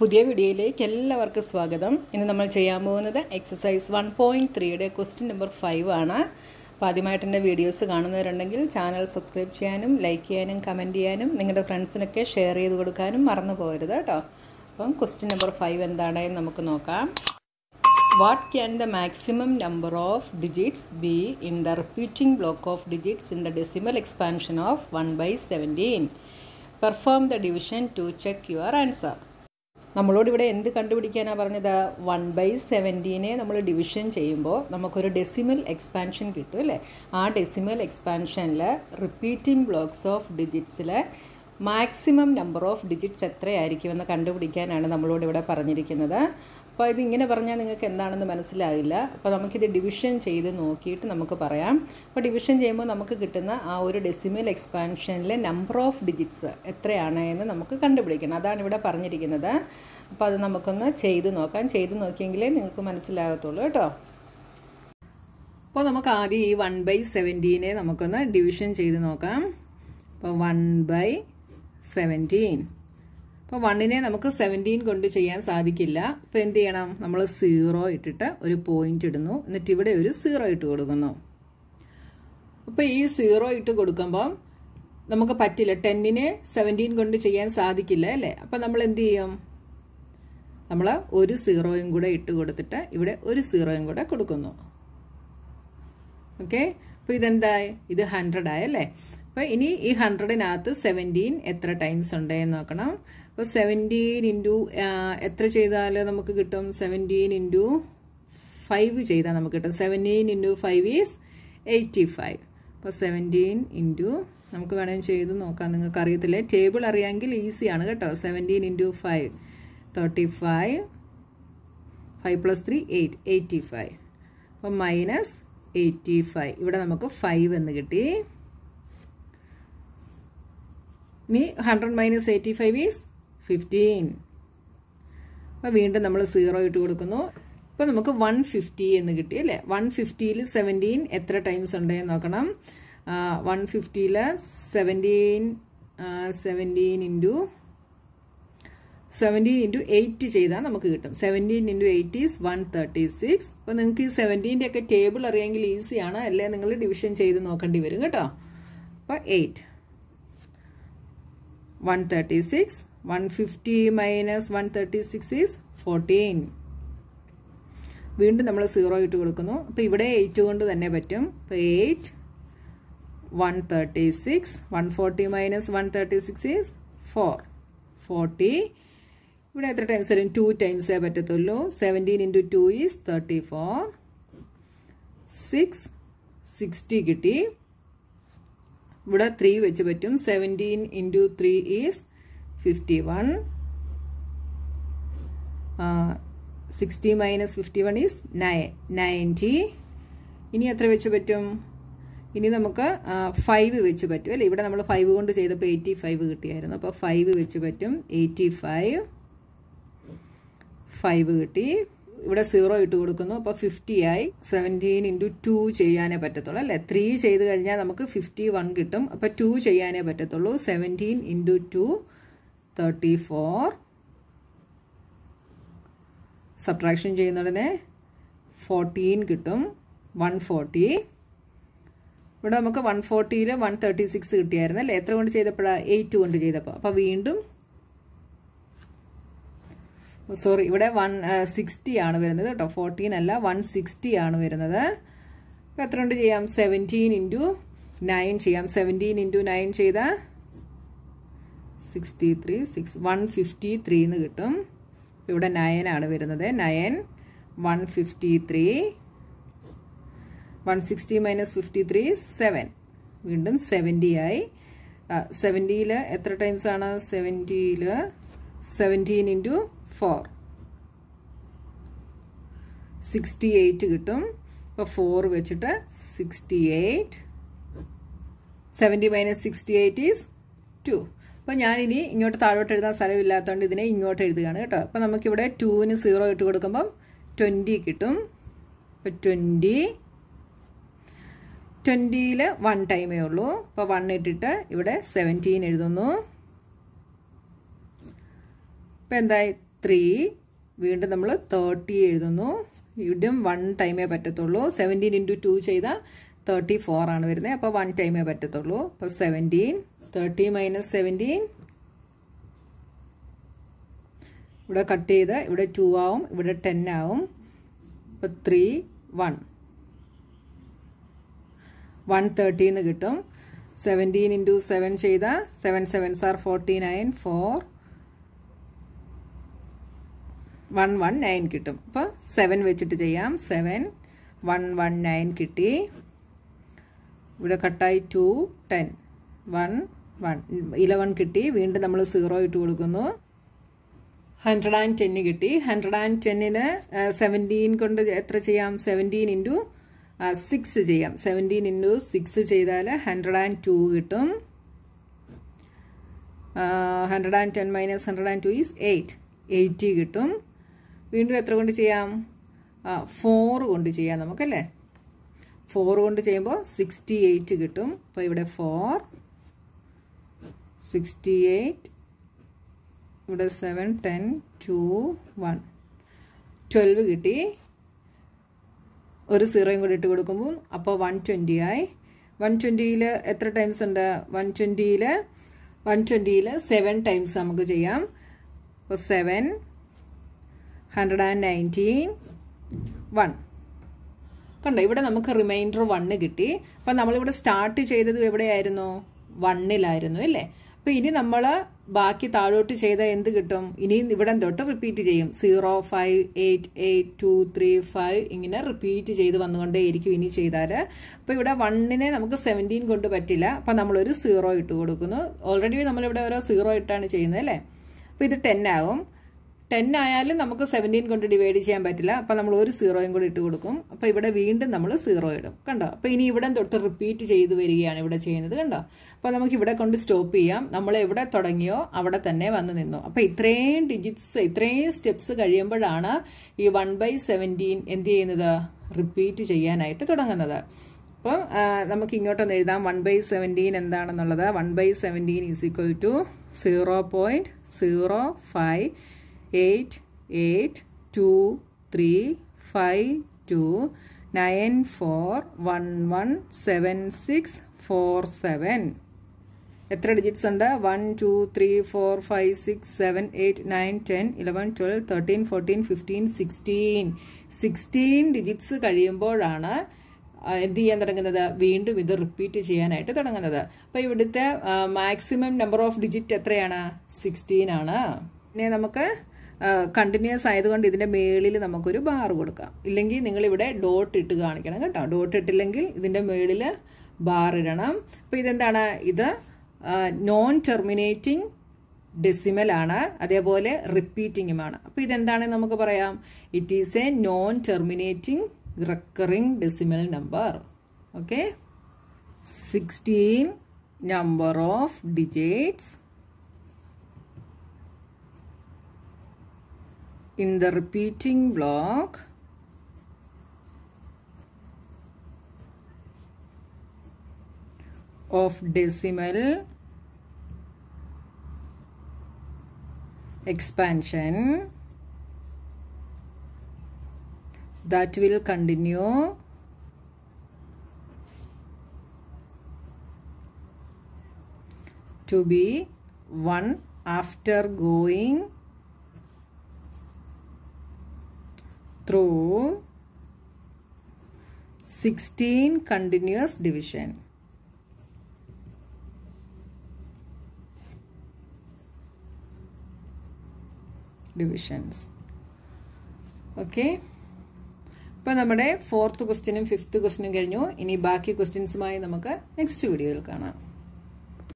പുതിയ വീഡിയോയിലേക്ക് എല്ലാവർക്കും സ്വാഗതം ഇന്ന് നമ്മൾ ചെയ്യാൻ പോകുന്നത് എക്സസൈസ് വൺ പോയിൻറ്റ് ത്രീയുടെ ക്വസ്റ്റ്യൻ നമ്പർ ഫൈവ് ആണ് അപ്പോൾ ആദ്യമായിട്ട് എൻ്റെ വീഡിയോസ് കാണുന്നവരുണ്ടെങ്കിൽ ചാനൽ സബ്സ്ക്രൈബ് ചെയ്യാനും ലൈക്ക് ചെയ്യാനും കമൻറ്റ് ചെയ്യാനും നിങ്ങളുടെ ഫ്രണ്ട്സിനൊക്കെ ഷെയർ ചെയ്ത് കൊടുക്കാനും മറന്നു പോകരുത് കേട്ടോ അപ്പം ക്വസ്റ്റ്യൻ നമ്പർ ഫൈവ് എന്താണെന്ന് നമുക്ക് നോക്കാം What can the maximum number of digits be in the repeating block of digits in the decimal expansion of 1 by 17? Perform the division to check your answer. നമ്മളോട് ഇവിടെ എന്ത് കണ്ടുപിടിക്കാനാണ് പറഞ്ഞത് വൺ ബൈ സെവൻറ്റീനെ നമ്മൾ division ചെയ്യുമ്പോൾ നമുക്കൊരു ഡെസിമൽ എക്സ്പാൻഷൻ കിട്ടും അല്ലേ ആ ഡെസിമൽ എക്സ്പാൻഷനിൽ റിപ്പീറ്റിംഗ് ബ്ലോക്സ് ഓഫ് ഡിജിറ്റ്സിൽ മാക്സിമം നമ്പർ ഓഫ് ഡിജിറ്റ്സ് എത്രയായിരിക്കുമെന്ന് കണ്ടുപിടിക്കാനാണ് നമ്മളോട് ഇവിടെ പറഞ്ഞിരിക്കുന്നത് അപ്പോൾ ഇത് ഇങ്ങനെ പറഞ്ഞാൽ നിങ്ങൾക്ക് എന്താണെന്ന് മനസ്സിലാകില്ല അപ്പോൾ നമുക്കിത് ഡിവിഷൻ ചെയ്ത് നോക്കിയിട്ട് നമുക്ക് പറയാം അപ്പോൾ ഡിവിഷൻ ചെയ്യുമ്പോൾ നമുക്ക് കിട്ടുന്ന ആ ഒരു ഡെസിമൽ എക്സ്പാൻഷനിലെ നമ്പർ ഓഫ് ഡിജിറ്റ്സ് എത്രയാണ് എന്ന് നമുക്ക് കണ്ടുപിടിക്കണം അതാണ് ഇവിടെ പറഞ്ഞിരിക്കുന്നത് അപ്പോൾ അത് നമുക്കൊന്ന് ചെയ്ത് നോക്കാം ചെയ്ത് നോക്കിയെങ്കിലേ നിങ്ങൾക്ക് മനസ്സിലാകത്തുള്ളൂ കേട്ടോ അപ്പോൾ നമുക്ക് ആദ്യം ഈ വൺ ബൈ സെവൻറ്റീനെ നമുക്കൊന്ന് ഡിവിഷൻ ചെയ്ത് നോക്കാം അപ്പോൾ വൺ ബൈ സെവൻറ്റീൻ അപ്പോൾ വണ്ണിനെ നമുക്ക് സെവൻറ്റീൻ കൊണ്ട് ചെയ്യാൻ സാധിക്കില്ല അപ്പോൾ എന്ത് ചെയ്യണം നമ്മൾ സീറോ ഇട്ടിട്ട് ഒരു പോയിന്റ് ഇടുന്നു എന്നിട്ട് ഇവിടെ ഒരു സീറോ ഇട്ട് കൊടുക്കുന്നു അപ്പോൾ ഈ സീറോ ഇട്ട് കൊടുക്കുമ്പം നമുക്ക് പറ്റില്ല ടെന്നിന് സെവൻറ്റീൻ കൊണ്ട് ചെയ്യാൻ സാധിക്കില്ല അല്ലേ അപ്പം നമ്മൾ എന്ത് ചെയ്യും നമ്മൾ ഒരു സീറോയും കൂടെ ഇട്ട് കൊടുത്തിട്ട് ഇവിടെ ഒരു സീറോയും കൂടെ കൊടുക്കുന്നു ഓക്കെ അപ്പോൾ ഇതെന്തായി ഇത് ഹൺഡ്രഡ് ആയല്ലേ അപ്പോൾ ഇനി ഈ ഹൺഡ്രഡിനകത്ത് സെവൻറ്റീൻ എത്ര ടൈംസ് ഉണ്ട് എന്ന് നോക്കണം അപ്പോൾ സെവൻറ്റീൻ ഇൻറ്റു എത്ര ചെയ്താൽ നമുക്ക് കിട്ടും സെവൻറ്റീൻ ഇൻറ്റു ഫൈവ് ചെയ്താൽ നമുക്ക് കിട്ടും seventeen into five is eighty five അപ്പോൾ സെവൻറ്റീൻ ഇൻറ്റു നമുക്ക് വേണമെങ്കിൽ ചെയ്ത് നോക്കാം നിങ്ങൾക്ക് അറിയത്തില്ലേ ടേബിൾ അറിയാമെങ്കിൽ ഈസിയാണ് കേട്ടോ seventeen into five thirty five five plus three eight eighty five അപ്പോൾ മൈനസ് എയ്റ്റി ഫൈവ് ഇവിടെ നമുക്ക് ഫൈവ് എന്ന് കിട്ടി ഇനി hundred minus eighty five is fifteen അപ്പോൾ വീണ്ടും നമ്മൾ സീറോ ഇട്ട് കൊടുക്കുന്നു ഇപ്പോൾ നമുക്ക് വൺ ഫിഫ്റ്റി എന്ന് കിട്ടി അല്ലേ വൺ ഫിഫ്റ്റിയിൽ സെവൻറ്റീൻ എത്ര ടൈംസ് ഉണ്ട് എന്ന് നോക്കണം വൺ ഫിഫ്റ്റിയിൽ seventeen seventeen into seventeen into eight ചെയ്താൽ നമുക്ക് കിട്ടും seventeen into eight is one thirty six അപ്പോൾ നിങ്ങൾക്ക് ഈ സെവൻറ്റീൻ്റെയൊക്കെ ടേബിൾ അറിയാമെങ്കിൽ ഈസിയാണ് അല്ലേ നിങ്ങൾ ഡിവിഷൻ ചെയ്ത് നോക്കേണ്ടി വരും കേട്ടോ അപ്പോൾ എയ്റ്റ് 136. 150 minus 136 is 14. വീണ്ടും നമ്മൾ സീറോ ഇട്ട് കൊടുക്കുന്നു അപ്പോൾ ഇവിടെ എയ്റ്റ് കൊണ്ട് തന്നെ പറ്റും അപ്പോൾ eight one thirty six one forty minus one thirty six is four forty ഇവിടെ എത്ര ടൈംസ് വരും ടു ടൈംസേ പറ്റത്തുള്ളൂ seventeen into two is thirty four six sixty കിട്ടി ഇവിടെ ത്രീ വെച്ച് പറ്റും seventeen into three is fifty one sixty minus fifty one is nine ninety ഇനി എത്ര വെച്ച് പറ്റും ഇനി നമുക്ക് ഫൈവ് വെച്ച് പറ്റും അല്ലേ ഇവിടെ നമ്മൾ ഫൈവ് കൊണ്ട് ചെയ്തപ്പോൾ എയ്റ്റി ഫൈവ് കിട്ടിയായിരുന്നു അപ്പോൾ ഫൈവ് വെച്ച് പറ്റും എയ്റ്റി ഫൈവ് ഫൈവ് കിട്ടി ഇവിടെ സീറോ ഇട്ട് കൊടുക്കുന്നു അപ്പോൾ ഫിഫ്റ്റി ആയി സെവൻറ്റീൻ ഇൻറ്റു ടു ചെയ്യാനേ പറ്റത്തുള്ളൂ അല്ലെ ത്രീ ചെയ്ത് കഴിഞ്ഞാൽ നമുക്ക് ഫിഫ്റ്റി വൺ കിട്ടും അപ്പോൾ ടു ചെയ്യാനേ പറ്റത്തുള്ളൂ seventeen into two thirty four subtraction ചെയ്യുന്ന ഉടനെ ഫോർട്ടീൻ കിട്ടും വൺ ഫോർട്ടി ഇവിടെ നമുക്ക് വൺ ഫോർട്ടിയിൽ വൺ തേർട്ടി സിക്സ് കിട്ടിയായിരുന്നു അല്ലേ എത്ര കൊണ്ട് ചെയ്തപ്പോഴാണ് എയ്റ്റ് കൊണ്ട് ചെയ്തപ്പോൾ അപ്പോൾ വീണ്ടും സോറി ഇവിടെ വൺ സിക്സ്റ്റി ആണ് വരുന്നത് കേട്ടോ ഫോർട്ടീൻ അല്ല വൺ സിക്സ്റ്റി ആണ് വരുന്നത് എത്ര കൊണ്ട് ചെയ്യാം സെവൻറ്റീൻ ഇൻറ്റു നയൻ ചെയ്യാം സെവൻറ്റീൻ ഇൻറ്റു നയൻ ചെയ്ത sixty three six one fifty three എന്ന് കിട്ടും ഇവിടെ നയൻ ആണ് വരുന്നത് nine one fifty three one sixty minus fifty three seven വീണ്ടും സെവൻറ്റി ആയി സെവൻറ്റിയിൽ എത്ര ടൈംസ് ആണ് സെവൻറ്റിയിൽ seventeen into four sixty eight കിട്ടും അപ്പോൾ ഫോർ വെച്ചിട്ട് sixty eight seventy minus sixty eight is two അപ്പോൾ ഞാനിനി ഇങ്ങോട്ട് താഴോട്ട് എഴുതാൻ സ്ഥലമില്ലാത്തതുകൊണ്ട് ഇതിനെ ഇങ്ങോട്ട് എഴുതുകയാണ് കേട്ടോ അപ്പോൾ നമുക്കിവിടെ ടുവിന് സീറോ ഇട്ട് കൊടുക്കുമ്പം ട്വൻറ്റി കിട്ടും അപ്പോൾ ട്വൻറ്റി ട്വൻറ്റിയിൽ വൺ ടൈമേ ഉള്ളൂ അപ്പോൾ വൺ ഇട്ടിട്ട് ഇവിടെ സെവൻറ്റീൻ എഴുതുന്നു അപ്പോൾ എന്തായി ത്രീ വീണ്ടും നമ്മൾ തേർട്ടി എഴുതുന്നു ഇവിടെയും വൺ ടൈമേ പറ്റത്തുള്ളൂ സെവൻറ്റീൻ ഇൻറ്റു ടു ചെയ്താൽ തേർട്ടി ഫോർ ആണ് വരുന്നത് അപ്പോൾ വൺ ടൈമേ പറ്റത്തുള്ളൂ അപ്പോൾ സെവൻറ്റീൻ തേർട്ടി മൈനസ് സെവൻറ്റീൻ ഇവിടെ കട്ട് ചെയ്ത് ഇവിടെ ടു ആവും ഇവിടെ ടെൻ ആവും അപ്പോൾ ത്രീ വൺ വൺ തേർട്ടീന്ന് കിട്ടും സെവൻറ്റീൻ ഇൻറ്റു സെവൻ ചെയ്താൽ seven sevens are forty nine four one one nine കിട്ടും അപ്പോൾ സെവൻ വെച്ചിട്ട് ചെയ്യാം സെവൻ വൺ വൺ നയൻ കിട്ടി ഇവിടെ കട്ടായി two ten one one eleven കിട്ടി വീണ്ടും നമ്മൾ സീറോ ഇട്ട് കൊടുക്കുന്നു ഹൺഡ്രഡ് ആൻഡ് ടെന്ന് കിട്ടി ഹൺഡ്രഡ് ആൻഡ് ടെന്നിന് സെവൻറ്റീൻ കൊണ്ട് എത്ര ചെയ്യാം സെവൻറ്റീൻ ഇൻറ്റു സിക്സ് ചെയ്യാം സെവൻറ്റീൻ ഇൻറ്റു സിക്സ് ചെയ്താൽ ഹൺഡ്രഡ് ആൻഡ് ടു കിട്ടും hundred and ten minus hundred and two is eight eighty കിട്ടും വീണ്ടും എത്ര കൊണ്ട് ചെയ്യാം ഫോർ കൊണ്ട് ചെയ്യാം നമുക്കല്ലേ ഫോർ കൊണ്ട് ചെയ്യുമ്പോൾ സിക്സ്റ്റി എയ്റ്റ് കിട്ടും അപ്പോൾ ഇവിടെ ഫോർ സിക്സ്റ്റി എയ്റ്റ് ഇവിടെ seven ten two one twelve കിട്ടി ഒരു സീറോയും കൂടി ഇട്ട് കൊടുക്കുമ്പോൾ അപ്പോൾ വൺ ട്വൻറ്റി ആയി വൺ ട്വൻറ്റിയിൽ എത്ര ടൈംസ് ഉണ്ട് വൺ ട്വൻറ്റിയിൽ വൺ ട്വൻറ്റിയിൽ സെവൻ ടൈംസ് നമുക്ക് ചെയ്യാം അപ്പോൾ seven hundred and nineteen one കണ്ടോ ഇവിടെ നമുക്ക് റിമൈൻഡർ വണ്ണ് കിട്ടി നമ്മൾ നമ്മളിവിടെ സ്റ്റാർട്ട് ചെയ്തത് എവിടെയായിരുന്നു വണ്ണിലായിരുന്നു അല്ലേ അപ്പൊ ഇനി നമ്മൾ ബാക്കി താഴോട്ട് ചെയ്ത എന്ത് കിട്ടും ഇനി ഇവിടെ തൊട്ട് റിപ്പീറ്റ് ചെയ്യും zero five eight eight two three five ഇങ്ങനെ റിപ്പീറ്റ് ചെയ്ത് വന്നുകൊണ്ടേയിരിക്കും ഇനി ചെയ്താൽ അപ്പോൾ ഇവിടെ വണ്ണിനെ നമുക്ക് സെവൻറ്റീൻ കൊണ്ട് പറ്റില്ല അപ്പം നമ്മളൊരു സീറോ ഇട്ട് കൊടുക്കുന്നു ഓൾറെഡി നമ്മളിവിടെ ഓരോ സീറോ ഇട്ടാണ് ചെയ്യുന്നത് അല്ലേ അപ്പോൾ ഇത് ടെൻ ആവും ടെൻ ആയാലും നമുക്ക് സെവൻറ്റീൻ കൊണ്ട് ഡിവൈഡ് ചെയ്യാൻ പറ്റില്ല അപ്പം നമ്മൾ ഒരു സീറോയും കൂടി ഇട്ട് കൊടുക്കും അപ്പം ഇവിടെ വീണ്ടും നമ്മൾ സീറോ ഇടും കണ്ടോ അപ്പം ഇനി ഇവിടെ തൊട്ട് റിപ്പീറ്റ് ചെയ്ത് വരികയാണ് ഇവിടെ ചെയ്യുന്നത് കണ്ടോ അപ്പം നമുക്ക് ഇവിടെ കൊണ്ട് സ്റ്റോപ്പ് ചെയ്യാം നമ്മൾ എവിടെ തുടങ്ങിയോ അവിടെ തന്നെ വന്ന് നിന്നു അപ്പം ഇത്രയും ഡിജിറ്റ്സ് ഇത്രയും സ്റ്റെപ്സ് കഴിയുമ്പോഴാണ് ഈ വൺ ബൈ സെവൻറ്റീൻ എന്ത് ചെയ്യുന്നത് റിപ്പീറ്റ് ചെയ്യാനായിട്ട് തുടങ്ങുന്നത് അപ്പം നമുക്ക് ഇങ്ങോട്ടൊന്ന് എഴുതാം വൺ ബൈ സെവൻറ്റീൻ എന്താണെന്നുള്ളത് one by seventeen is equal to zero point zero five eight eight two three five two nine four one one seven six four seven എത്ര ഡിജിറ്റ്സ് ഉണ്ട് one two three four five six seven eight nine ten eleven twelve thirteen fourteen fifteen sixteen sixteen digits കഴിയുമ്പോഴാണ് എന്ത് ചെയ്യാൻ തുടങ്ങുന്നത് വീണ്ടും ഇത് repeat ചെയ്യാനായിട്ട് തുടങ്ങുന്നത് അപ്പോൾ ഇവിടുത്തെ മാക്സിമം നമ്പർ ഓഫ് ഡിജിറ്റ് എത്രയാണ് സിക്സ്റ്റീൻ ആണ് പിന്നെ നമുക്ക് കണ്ടിന്യൂസ് ആയതുകൊണ്ട് ഇതിൻ്റെ മേളിൽ നമുക്കൊരു ബാർ കൊടുക്കാം ഇല്ലെങ്കിൽ നിങ്ങളിവിടെ ഡോട്ട് ഇട്ട് കാണിക്കണം കേട്ടോ ഡോട്ട് ഇട്ടില്ലെങ്കിൽ ഇതിൻ്റെ മേളിൽ ബാർ ഇടണം അപ്പോൾ ഇതെന്താണ് ഇത് നോൺ ടെർമിനേറ്റിംഗ് ഡെസിമലാണ് അതേപോലെ റിപ്പീറ്റിങ്ങുമാണ് അപ്പോൾ ഇതെന്താണ് നമുക്ക് പറയാം it is a non terminating recurring decimal number okay sixteen number of digits in the repeating block of decimal expansion that will continue to be 1 after going through 16 continuous division. divisions. Okay. അപ്പോൾ നമ്മുടെ fourth ക്വസ്റ്റ്യനും fifth ക്വസ്റ്റ്യനും കഴിഞ്ഞു ഇനി ബാക്കി ക്വസ്റ്റ്യൻസുമായി നമുക്ക് next വീഡിയോയിൽ കാണാം